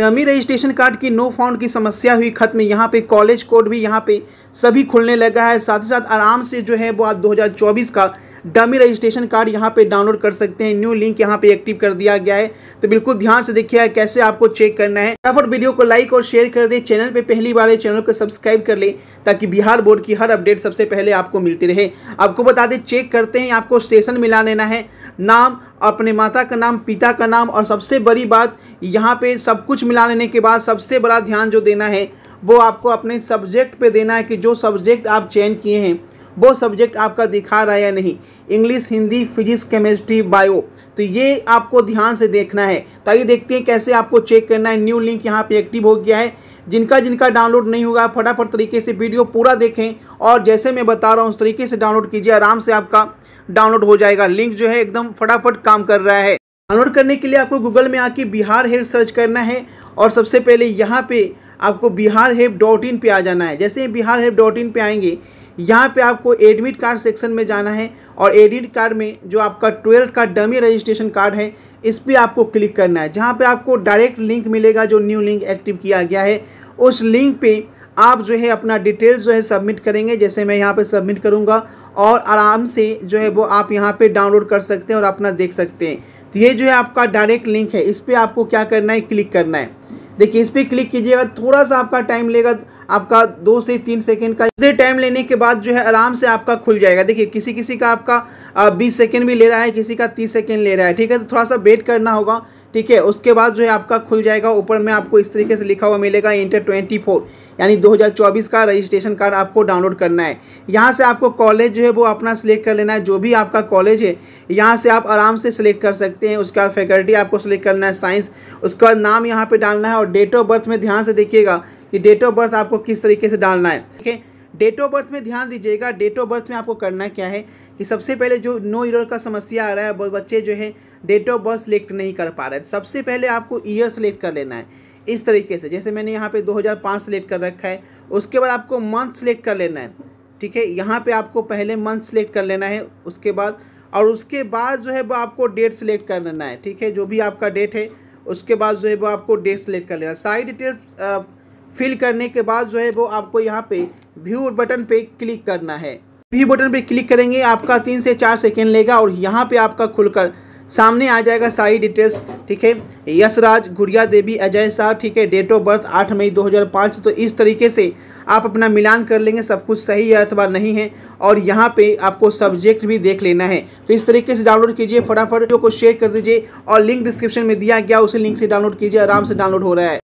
dummy registration card की no found की समस्या हुई खत्म यहाँ पे कॉलेज कोड भी यहाँ पे सभी खुलने लगा है साथ ही साथ आराम से जो है वो आप 2024 का डमी रजिस्ट्रेशन कार्ड यहाँ पे डाउनलोड कर सकते हैं न्यू लिंक यहाँ पे एक्टिव कर दिया गया है तो बिल्कुल ध्यान से देखिए कैसे आपको चेक करना है फटाफट वीडियो को लाइक और शेयर कर दें चैनल पर पहली बार चैनल को सब्सक्राइब कर लें ताकि बिहार बोर्ड की हर अपडेट सबसे पहले आपको मिलती रहे आपको बता दें चेक करते हैं आपको सेशन मिला लेना है नाम अपने माता का नाम पिता का नाम और सबसे बड़ी बात यहाँ पे सब कुछ मिला लेने के बाद सबसे बड़ा ध्यान जो देना है वो आपको अपने सब्जेक्ट पे देना है कि जो सब्जेक्ट आप चयन किए हैं वो सब्जेक्ट आपका दिखा रहा है या नहीं English Hindi physics chemistry bio तो ये आपको ध्यान से देखना है तो आइए देखते हैं कैसे आपको चेक करना है न्यू लिंक यहाँ पर एक्टिव हो गया है जिनका जिनका डाउनलोड नहीं होगा फटाफट तरीके से वीडियो पूरा देखें और जैसे मैं बता रहा हूँ उस तरीके से डाउनलोड कीजिए आराम से आपका डाउनलोड हो जाएगा लिंक जो है एकदम फटाफट काम कर रहा है डाउनलोड करने के लिए आपको गूगल में आके बिहार हेल्प सर्च करना है और सबसे पहले यहाँ पे आपको बिहार हेल्प डॉट इन पर आ जाना है जैसे ही बिहार हेल्प डॉट इन पर आएंगे यहाँ पे आपको एडमिट कार्ड सेक्शन में जाना है और एडमिट कार्ड में जो आपका ट्वेल्थ का डमी रजिस्ट्रेशन कार्ड है इस पर आपको क्लिक करना है जहाँ पे आपको डायरेक्ट लिंक मिलेगा जो न्यू लिंक एक्टिव किया गया है उस लिंक पर आप जो है अपना डिटेल्स जो है सबमिट करेंगे जैसे मैं यहाँ पर सबमिट करूँगा और आराम से जो है वो आप यहाँ पे डाउनलोड कर सकते हैं और अपना देख सकते हैं तो ये जो है आपका डायरेक्ट लिंक है इस पर आपको क्या करना है क्लिक करना है देखिए इस पर क्लिक कीजिएगा थोड़ा सा आपका टाइम लेगा आपका दो से तीन सेकेंड का इतने टाइम लेने के बाद जो है आराम से आपका खुल जाएगा देखिए किसी किसी का आपका बीस सेकेंड भी ले रहा है किसी का तीस सेकेंड ले रहा है ठीक है तो थोड़ा सा वेट करना होगा ठीक है उसके बाद जो है आपका खुल जाएगा ऊपर में आपको इस तरीके से लिखा हुआ मिलेगा इंटर ट्वेंटी फोर यानी 2024 का रजिस्ट्रेशन कार्ड आपको डाउनलोड करना है यहाँ से आपको कॉलेज जो है वो अपना सिलेक्ट कर लेना है जो भी आपका कॉलेज है यहाँ से आप आराम से सिलेक्ट कर सकते हैं उसके बाद फैकल्टी आपको सिलेक्ट करना है साइंस उसके बाद नाम यहाँ पर डालना है और डेट ऑफ बर्थ में ध्यान से देखिएगा कि डेट ऑफ बर्थ आपको किस तरीके से डालना है ठीक है डेट ऑफ बर्थ में ध्यान दीजिएगा डेट ऑफ बर्थ में आपको करना क्या है कि सबसे पहले जो नो ईरर का समस्या आ रहा है बच्चे जो है डेट ऑफ बर्थ सेलेक्ट नहीं कर पा रहे सबसे पहले आपको ईयर सेलेक्ट कर लेना है इस तरीके से जैसे मैंने यहाँ पे 2005 सेलेक्ट कर रखा है उसके बाद आपको मंथ सेलेक्ट कर लेना है ठीक है यहाँ पे आपको पहले मंथ सेलेक्ट कर लेना है उसके बाद और उसके बाद जो है वो आपको डेट सेलेक्ट कर लेना है ठीक है जो भी आपका डेट है उसके बाद जो है वो आपको डेट सेलेक्ट कर लेना है सारी डिटेल्स फिल करने के बाद जो है वो आपको यहाँ पे व्यू बटन पर क्लिक करना है व्यू बटन पर क्लिक करेंगे आपका तीन से चार सेकेंड लेगा और यहाँ पर आपका खुलकर सामने आ जाएगा सारी डिटेल्स ठीक है यशराज गुड़िया देवी अजय शाह ठीक है डेट ऑफ बर्थ आठ मई 2005 तो इस तरीके से आप अपना मिलान कर लेंगे सब कुछ सही है अथवा नहीं है और यहाँ पे आपको सब्जेक्ट भी देख लेना है तो इस तरीके से डाउनलोड कीजिए फटाफट को शेयर कर दीजिए और लिंक डिस्क्रिप्शन में दिया गया उसी लिंक से डाउनलोड कीजिए आराम से डाउनलोड हो रहा है